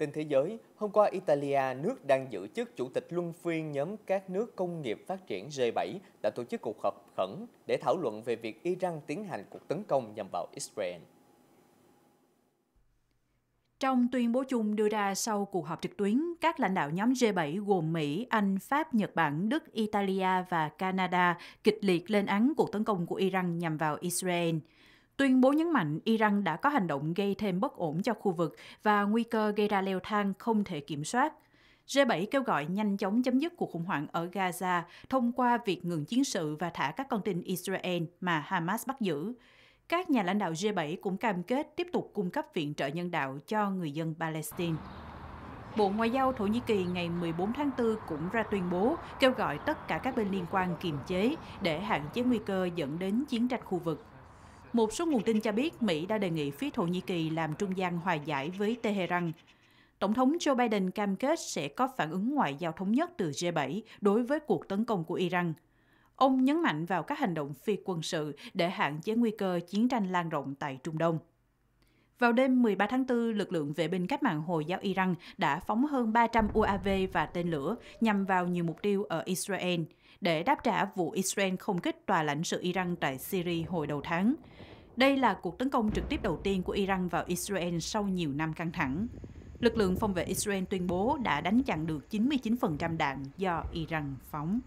Tin thế giới, hôm qua Italia, nước đang giữ chức chủ tịch luân phiên nhóm các nước công nghiệp phát triển G7, đã tổ chức cuộc họp khẩn để thảo luận về việc Iran tiến hành cuộc tấn công nhằm vào Israel. Trong tuyên bố chung đưa ra sau cuộc họp trực tuyến, các lãnh đạo nhóm G7 gồm Mỹ, Anh, Pháp, Nhật Bản, Đức, Italia và Canada kịch liệt lên án cuộc tấn công của Iran nhằm vào Israel. Tuyên bố nhấn mạnh Iran đã có hành động gây thêm bất ổn cho khu vực và nguy cơ gây ra leo thang không thể kiểm soát. G7 kêu gọi nhanh chóng chấm dứt cuộc khủng hoảng ở Gaza thông qua việc ngừng chiến sự và thả các con tin Israel mà Hamas bắt giữ. Các nhà lãnh đạo G7 cũng cam kết tiếp tục cung cấp viện trợ nhân đạo cho người dân Palestine. Bộ Ngoại giao Thổ Nhĩ Kỳ ngày 14 tháng 4 cũng ra tuyên bố kêu gọi tất cả các bên liên quan kiềm chế để hạn chế nguy cơ dẫn đến chiến tranh khu vực. Một số nguồn tin cho biết Mỹ đã đề nghị phía Thổ Nhĩ Kỳ làm trung gian hòa giải với Tehran. Tổng thống Joe Biden cam kết sẽ có phản ứng ngoại giao thống nhất từ G7 đối với cuộc tấn công của Iran. Ông nhấn mạnh vào các hành động phi quân sự để hạn chế nguy cơ chiến tranh lan rộng tại Trung Đông. Vào đêm 13 tháng 4, lực lượng vệ binh cách mạng Hồi giáo Iran đã phóng hơn 300 UAV và tên lửa nhằm vào nhiều mục tiêu ở Israel để đáp trả vụ Israel không kích tòa lãnh sự Iran tại Syria hồi đầu tháng. Đây là cuộc tấn công trực tiếp đầu tiên của Iran vào Israel sau nhiều năm căng thẳng. Lực lượng phòng vệ Israel tuyên bố đã đánh chặn được 99% đạn do Iran phóng.